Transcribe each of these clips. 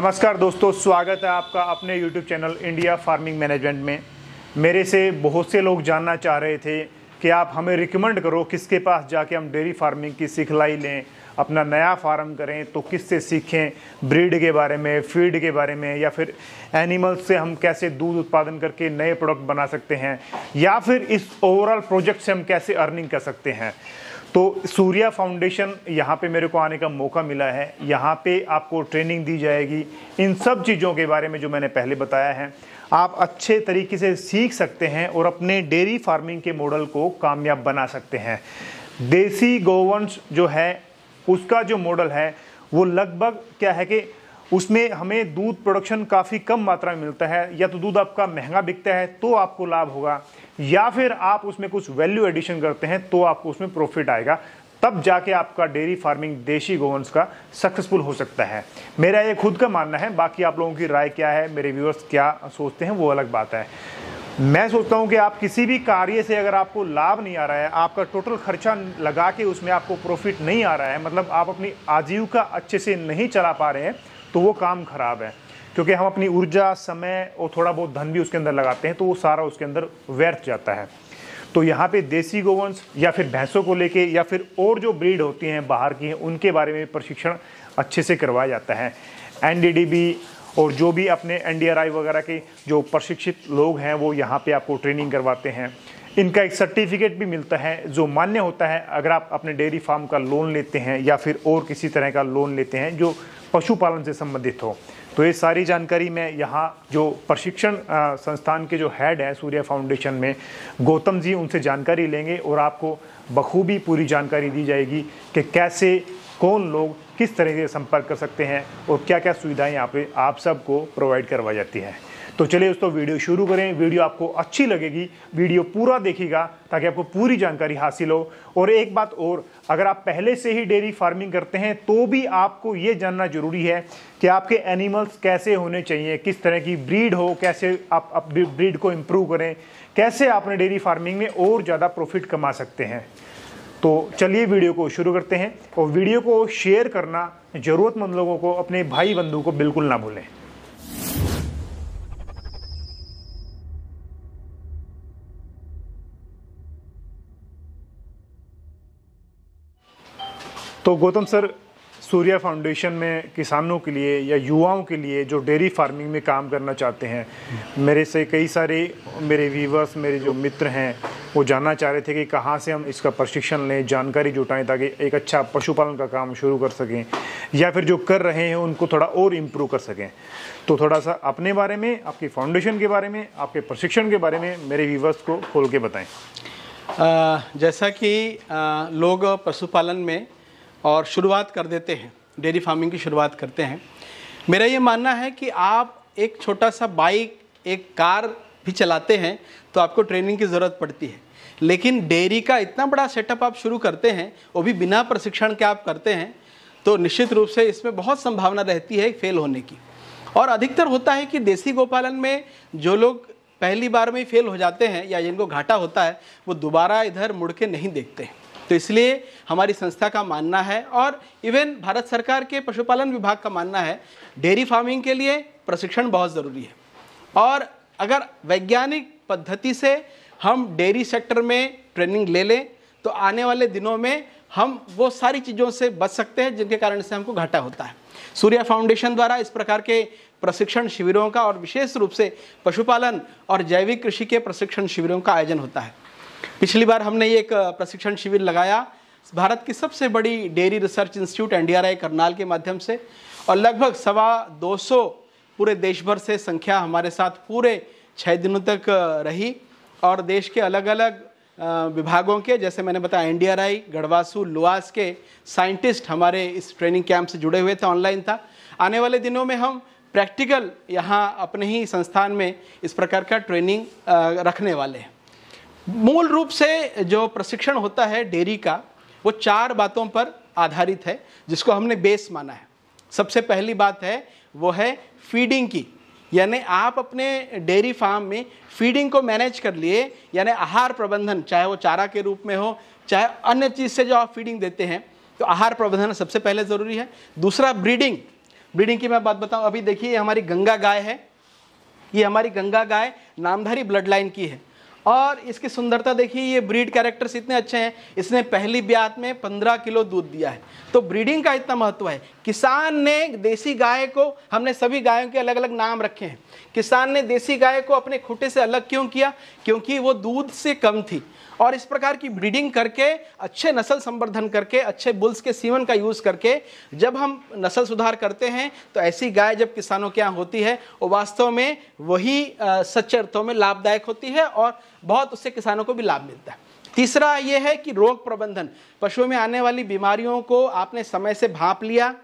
नमस्कार दोस्तों स्वागत है आपका अपने YouTube channel India farming management में मेरे से बहुत से लोग जानना चाह रहे थे कि आप हमें रिकमेंड करो किसके पास जाके हम डेयरी फार्मिंग की सिखलाई लें अपना नया फार्म करें तो किससे सीखें ब्रीड के बारे में फीड के बारे में या फिर एनिमल्स से हम कैसे दूध उत्पादन करके नए प्रोडक्ट बना सकते हैं या फिर इस ओवरऑल प्रोजेक्ट से हम कैसे अर्निंग कर सकते हैं तो सूर्या फाउंडेशन यहाँ पे मेरे को आने का मौका मिला है यहाँ पे आपको ट्रेनिंग दी जाएगी इन सब चीज़ों के बारे में जो मैंने पहले बताया है आप अच्छे तरीके से सीख सकते हैं और अपने डेयरी फार्मिंग के मॉडल को कामयाब बना सकते हैं देसी गोवंश जो है उसका जो मॉडल है वो लगभग क्या है कि उसमें हमें दूध प्रोडक्शन काफ़ी कम मात्रा में मिलता है या तो दूध आपका महंगा बिकता है तो आपको लाभ होगा या फिर आप उसमें कुछ वैल्यू एडिशन करते हैं तो आपको उसमें प्रॉफिट आएगा तब जाके आपका डेयरी फार्मिंग देशी गोवंस का सक्सेसफुल हो सकता है मेरा ये खुद का मानना है बाकी आप लोगों की राय क्या है मेरे व्यूअर्स क्या सोचते हैं वो अलग बात है मैं सोचता हूं कि आप किसी भी कार्य से अगर आपको लाभ नहीं आ रहा है आपका टोटल खर्चा लगा के उसमें आपको प्रॉफिट नहीं आ रहा है मतलब आप अपनी आजीविका अच्छे से नहीं चला पा रहे हैं तो वो काम खराब है क्योंकि हम अपनी ऊर्जा समय और थोड़ा बहुत धन भी उसके अंदर लगाते हैं तो वो सारा उसके अंदर व्यर्थ जाता है तो यहाँ पे देसी गोवंश या फिर भैंसों को लेके या फिर और जो ब्रीड होती हैं बाहर की हैं उनके बारे में प्रशिक्षण अच्छे से करवाया जाता है एन और जो भी अपने एन वगैरह के जो प्रशिक्षित लोग हैं वो यहाँ पर आपको ट्रेनिंग करवाते हैं इनका एक सर्टिफिकेट भी मिलता है जो मान्य होता है अगर आप अपने डेयरी फार्म का लोन लेते हैं या फिर और किसी तरह का लोन लेते हैं जो पशुपालन से संबंधित हो तो ये सारी जानकारी मैं यहाँ जो प्रशिक्षण संस्थान के जो हेड हैं सूर्य फाउंडेशन में गौतम जी उनसे जानकारी लेंगे और आपको बखूबी पूरी जानकारी दी जाएगी कि कैसे कौन लोग किस तरह से संपर्क कर सकते हैं और क्या क्या सुविधाएं यहाँ पे आप सबको प्रोवाइड करवाई जाती हैं तो चलिए दोस्तों वीडियो शुरू करें वीडियो आपको अच्छी लगेगी वीडियो पूरा देखिएगा ताकि आपको पूरी जानकारी हासिल हो और एक बात और अगर आप पहले से ही डेयरी फार्मिंग करते हैं तो भी आपको ये जानना जरूरी है कि आपके एनिमल्स कैसे होने चाहिए किस तरह की ब्रीड हो कैसे आप अपनी ब्रीड को इम्प्रूव करें कैसे आपने डेयरी फार्मिंग में और ज़्यादा प्रॉफिट कमा सकते हैं तो चलिए वीडियो को शुरू करते हैं और वीडियो को शेयर करना ज़रूरतमंद लोगों को अपने भाई बंधु को बिल्कुल ना भूलें तो गौतम सर सूर्या फाउंडेशन में किसानों के लिए या युवाओं के लिए जो डेयरी फार्मिंग में काम करना चाहते हैं मेरे से कई सारे मेरे व्यूवर्स मेरे जो मित्र हैं वो जानना चाह रहे थे कि कहाँ से हम इसका प्रशिक्षण लें जानकारी जुटाएं ताकि एक अच्छा पशुपालन का काम शुरू कर सकें या फिर जो कर रहे हैं उनको थोड़ा और इम्प्रूव कर सकें तो थोड़ा सा अपने बारे में आपकी फाउंडेशन के बारे में आपके प्रशिक्षण के बारे में मेरे व्यूवर्स को खोल के बताएँ जैसा कि आ, लोग पशुपालन में और शुरुआत कर देते हैं डेयरी फार्मिंग की शुरुआत करते हैं मेरा ये मानना है कि आप एक छोटा सा बाइक एक कार भी चलाते हैं तो आपको ट्रेनिंग की ज़रूरत पड़ती है लेकिन डेयरी का इतना बड़ा सेटअप आप शुरू करते हैं वो भी बिना प्रशिक्षण के आप करते हैं तो निश्चित रूप से इसमें बहुत संभावना रहती है फेल होने की और अधिकतर होता है कि देसी गोपालन में जो लोग पहली बार में ही फेल हो जाते हैं या जिनको घाटा होता है वो दोबारा इधर मुड़ के नहीं देखते हैं तो इसलिए हमारी संस्था का मानना है और इवन भारत सरकार के पशुपालन विभाग का मानना है डेयरी फार्मिंग के लिए प्रशिक्षण बहुत ज़रूरी है और अगर वैज्ञानिक पद्धति से हम डेयरी सेक्टर में ट्रेनिंग ले लें तो आने वाले दिनों में हम वो सारी चीज़ों से बच सकते हैं जिनके कारण से हमको घाटा होता है सूर्या फाउंडेशन द्वारा इस प्रकार के प्रशिक्षण शिविरों का और विशेष रूप से पशुपालन और जैविक कृषि के प्रशिक्षण शिविरों का आयोजन होता है पिछली बार हमने एक प्रशिक्षण शिविर लगाया भारत की सबसे बड़ी dairy research institute NDRI Karnal के माध्यम से और लगभग सवा दो सौ पूरे देश भर से संख्या हमारे साथ पूरे छः दिनों तक रही और देश के अलग अलग विभागों के जैसे मैंने बताया एन आई गढ़वासू लुआस के साइंटिस्ट हमारे इस ट्रेनिंग कैंप से जुड़े हुए थे ऑनलाइन था आने वाले दिनों में हम प्रैक्टिकल यहाँ अपने ही संस्थान में इस प्रकार का ट्रेनिंग रखने वाले हैं मूल रूप से जो प्रशिक्षण होता है डेयरी का वो चार बातों पर आधारित है जिसको हमने बेस माना है सबसे पहली बात है वो है फीडिंग की यानी आप अपने डेयरी फार्म में फीडिंग को मैनेज कर लिए यानी आहार प्रबंधन चाहे वो चारा के रूप में हो चाहे अन्य चीज़ से जो आप फीडिंग देते हैं तो आहार प्रबंधन सबसे पहले ज़रूरी है दूसरा ब्रीडिंग ब्रीडिंग की मैं बात बताऊँ अभी देखिए हमारी गंगा गाय है ये हमारी गंगा गाय नामधारी ब्लड लाइन की है और इसकी सुंदरता देखिए ये ब्रीड कैरेक्टर्स इतने अच्छे हैं इसने पहली ब्यात में 15 किलो दूध दिया है तो ब्रीडिंग का इतना महत्व है किसान ने देसी गाय को हमने सभी गायों के अलग अलग नाम रखे हैं किसान ने देसी गाय को अपने खूटे से अलग क्यों किया क्योंकि वो दूध से कम थी और इस प्रकार की ब्रीडिंग करके अच्छे नस्ल संवर्धन करके अच्छे बुल्स के सीवन का यूज़ करके जब हम नस्ल सुधार करते हैं तो ऐसी गाय जब किसानों के यहाँ होती है वो वास्तव में वही सच्चे अर्थों में लाभदायक होती है और बहुत उससे किसानों को भी लाभ मिलता है तीसरा ये है कि रोग प्रबंधन पशुओं में आने वाली बीमारियों को आपने समय से भाप लिया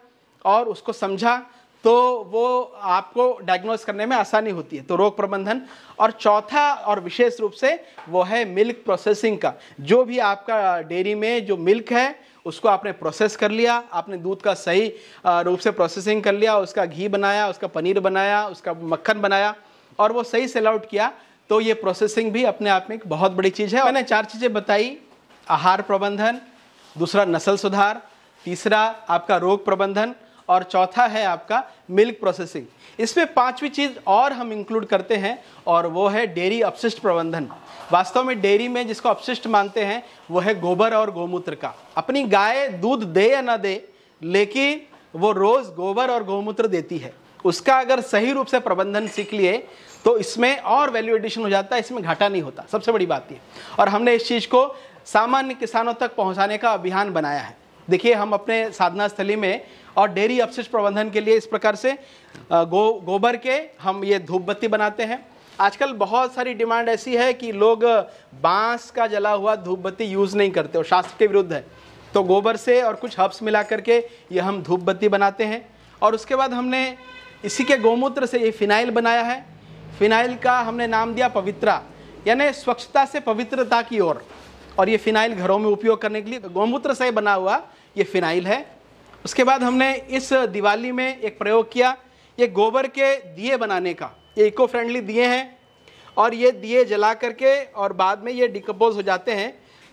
और उसको समझा तो वो आपको डायग्नोस करने में आसानी होती है तो रोग प्रबंधन और चौथा और विशेष रूप से वो है मिल्क प्रोसेसिंग का जो भी आपका डेयरी में जो मिल्क है उसको आपने प्रोसेस कर लिया आपने दूध का सही रूप से प्रोसेसिंग कर लिया उसका घी बनाया उसका पनीर बनाया उसका मक्खन बनाया और वो सही सेल आउट किया तो ये प्रोसेसिंग भी अपने आप में एक बहुत बड़ी चीज़ है मैंने चार चीज़ें बताई आहार प्रबंधन दूसरा नस्ल सुधार तीसरा आपका रोग प्रबंधन और चौथा है आपका मिल्क प्रोसेसिंग इसमें पांचवी चीज़ और हम इंक्लूड करते हैं और वो है डेयरी अपशिष्ट प्रबंधन वास्तव में डेयरी में जिसको अपशिष्ट मानते हैं वो है गोबर और गोमूत्र का अपनी गाय दूध दे या ना दे लेकिन वो रोज़ गोबर और गोमूत्र देती है उसका अगर सही रूप से प्रबंधन सीख लिए तो इसमें और वैल्यू एडिशन हो जाता है इसमें घाटा नहीं होता सबसे बड़ी बात यह और हमने इस चीज़ को सामान्य किसानों तक पहुंचाने का अभियान बनाया है देखिए हम अपने साधना स्थली में और डेयरी अपशिष्ट प्रबंधन के लिए इस प्रकार से गो गोबर के हम ये धूपबत्ती बनाते हैं आजकल बहुत सारी डिमांड ऐसी है कि लोग बांस का जला हुआ धूपबत्ती यूज़ नहीं करते और शास्त्र के विरुद्ध है तो गोबर से और कुछ हब्स मिला करके ये हम धूपबत्ती बनाते हैं और उसके बाद हमने इसी के गौमूत्र से ये फिनाइल बनाया है फिनाइल का हमने नाम दिया पवित्रा यानी स्वच्छता से पवित्रता की ओर और, ये फिनाइल घरों में उपयोग करने के लिए गौमूत्र से बना हुआ ये फिनाइल है उसके बाद हमने इस दिवाली में एक प्रयोग किया ये गोबर के दिए बनाने का ये इको फ्रेंडली दिए हैं और ये दिए जला करके और बाद में ये डिकम्पोज हो जाते हैं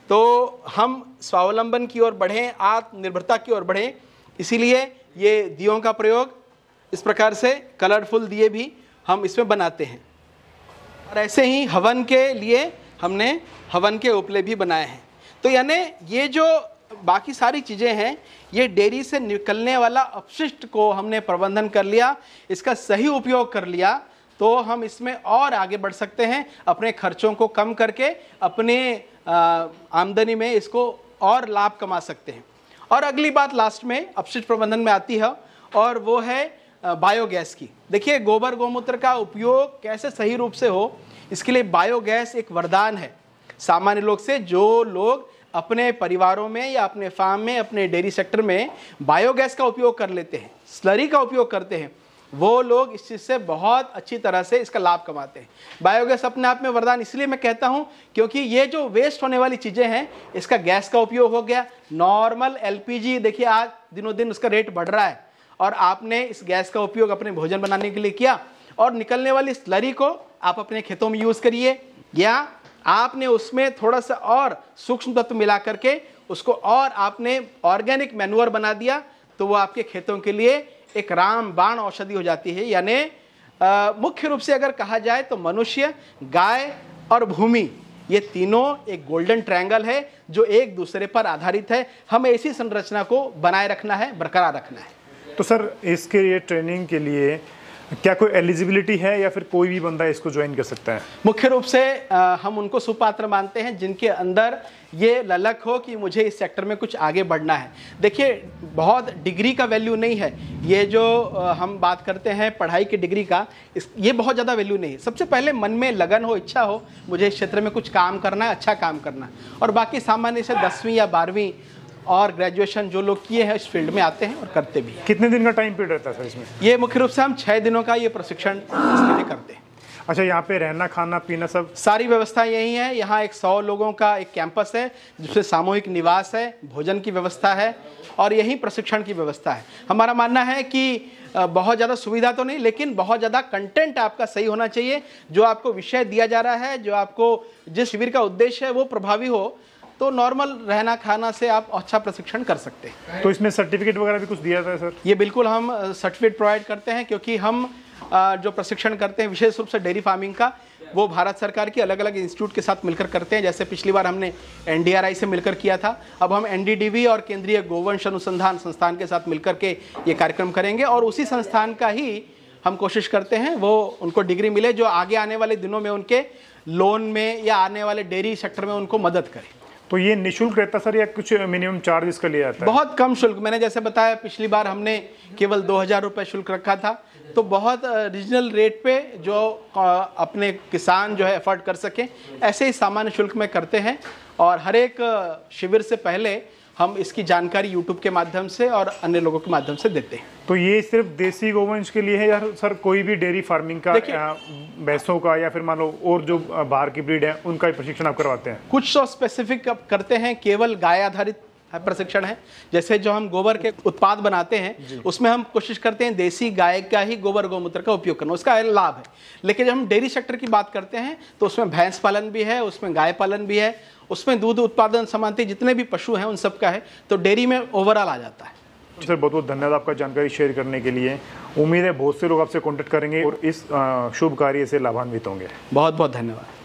तो हम स्वावलंबन की ओर बढ़ें आत्मनिर्भरता की ओर बढ़ें इसीलिए ये दियों का प्रयोग इस प्रकार से कलरफुल दिए भी हम इसमें बनाते हैं और ऐसे ही हवन के लिए हमने हवन के उपले भी बनाए हैं तो यानी ये जो बाकी सारी चीज़ें हैं ये डेयरी से निकलने वाला अपशिष्ट को हमने प्रबंधन कर लिया इसका सही उपयोग कर लिया तो हम इसमें और आगे बढ़ सकते हैं अपने खर्चों को कम करके अपने आमदनी में इसको और लाभ कमा सकते हैं और अगली बात लास्ट में अपशिष्ट प्रबंधन में आती है और वो है बायोगैस की देखिए गोबर गोमूत्र का उपयोग कैसे सही रूप से हो इसके लिए बायोगैस एक वरदान है सामान्य लोग से जो लोग अपने परिवारों में या अपने फार्म में अपने डेयरी सेक्टर में बायोगैस का उपयोग कर लेते हैं स्लरी का उपयोग करते हैं वो लोग इस चीज़ से बहुत अच्छी तरह से इसका लाभ कमाते हैं बायोगैस अपने आप में वरदान इसलिए मैं कहता हूँ क्योंकि ये जो वेस्ट होने वाली चीज़ें हैं इसका गैस का उपयोग हो गया नॉर्मल एल देखिए आज दिनों दिन उसका रेट बढ़ रहा है और आपने इस गैस का उपयोग अपने भोजन बनाने के लिए किया और निकलने वाली स्लरी को आप अपने खेतों में यूज़ करिए या आपने उसमें थोड़ा सा और सूक्ष्म तत्व मिला करके उसको और आपने ऑर्गेनिक मैनुअर बना दिया तो वो आपके खेतों के लिए एक रामबाण औषधि हो जाती है यानी मुख्य रूप से अगर कहा जाए तो मनुष्य गाय और भूमि ये तीनों एक गोल्डन ट्रायंगल है जो एक दूसरे पर आधारित है हमें इसी संरचना को बनाए रखना है बरकरार रखना है तो सर इसके लिए ट्रेनिंग के लिए क्या कोई एलिजिबिलिटी है या फिर कोई भी बंदा इसको ज्वाइन कर सकता है मुख्य रूप से आ, हम उनको सुपात्र मानते हैं जिनके अंदर ये ललक हो कि मुझे इस सेक्टर में कुछ आगे बढ़ना है देखिए बहुत डिग्री का वैल्यू नहीं है ये जो आ, हम बात करते हैं पढ़ाई की डिग्री का इस ये बहुत ज़्यादा वैल्यू नहीं है सबसे पहले मन में लगन हो इच्छा हो मुझे इस क्षेत्र में कुछ काम करना है अच्छा काम करना और बाकी सामान्य से दसवीं या बारहवीं और ग्रेजुएशन जो लोग किए हैं इस फील्ड में आते हैं और करते भी हैं कितने दिन का टाइम पीरियड रहता है सर इसमें ये मुख्य रूप से हम छः दिनों का ये प्रशिक्षण इसके करते हैं अच्छा यहाँ पे रहना खाना पीना सब सारी व्यवस्था यही है यहाँ एक सौ लोगों का एक कैंपस है जिससे सामूहिक निवास है भोजन की व्यवस्था है और यही प्रशिक्षण की व्यवस्था है हमारा मानना है कि बहुत ज़्यादा सुविधा तो नहीं लेकिन बहुत ज़्यादा कंटेंट आपका सही होना चाहिए जो आपको विषय दिया जा रहा है जो आपको जिस शिविर का उद्देश्य है वो प्रभावी हो तो नॉर्मल रहना खाना से आप अच्छा प्रशिक्षण कर सकते हैं तो इसमें सर्टिफिकेट वगैरह भी कुछ दिया जाता है सर ये बिल्कुल हम सर्टिफिकेट प्रोवाइड करते हैं क्योंकि हम जो प्रशिक्षण करते हैं विशेष रूप से डेयरी फार्मिंग का वो भारत सरकार के अलग अलग इंस्टीट्यूट के साथ मिलकर करते हैं जैसे पिछली बार हमने एन से मिलकर किया था अब हम एन और केंद्रीय गोवंश अनुसंधान संस्थान के साथ मिलकर के ये कार्यक्रम करेंगे और उसी संस्थान का ही हम कोशिश करते हैं वो उनको डिग्री मिले जो आगे आने वाले दिनों में उनके लोन में या आने वाले डेयरी सेक्टर में उनको मदद करे तो ये निशुल्क रहता सर या कुछ मिनिमम चार्ज इसका लिया जाता है बहुत कम शुल्क मैंने जैसे बताया पिछली बार हमने केवल दो हज़ार रुपये शुल्क रखा था तो बहुत रीजनल रेट पे जो अपने किसान जो है अफोर्ड कर सकें ऐसे ही सामान्य शुल्क में करते हैं और हर एक शिविर से पहले हम इसकी जानकारी यूट्यूब के माध्यम से और अन्य लोगों के माध्यम से देते हैं तो ये सिर्फ देसी गोवंश के लिए है या सर कोई भी डेयरी फार्मिंग का भैंसों का या फिर मान लो और जो बाहर की ब्रीड है उनका भी प्रशिक्षण आप करवाते हैं कुछ तो स्पेसिफिक आप करते हैं केवल गाय आधारित है प्रशिक्षण है जैसे जो हम गोबर के उत्पाद बनाते हैं उसमें हम कोशिश करते हैं देसी गाय का ही गोबर गोमूत्र का उपयोग करना उसका लाभ है लेकिन जब हम डेयरी सेक्टर की बात करते हैं तो उसमें भैंस पालन भी है उसमें गाय पालन भी है उसमें दूध उत्पादन समानते जितने भी पशु हैं उन सब का है तो डेयरी में ओवरऑल आ जाता है सर बहुत बहुत धन्यवाद आपका जानकारी शेयर करने के लिए उम्मीद है बहुत से लोग आपसे कॉन्टेक्ट करेंगे और इस शुभ कार्य से लाभान्वित होंगे बहुत बहुत धन्यवाद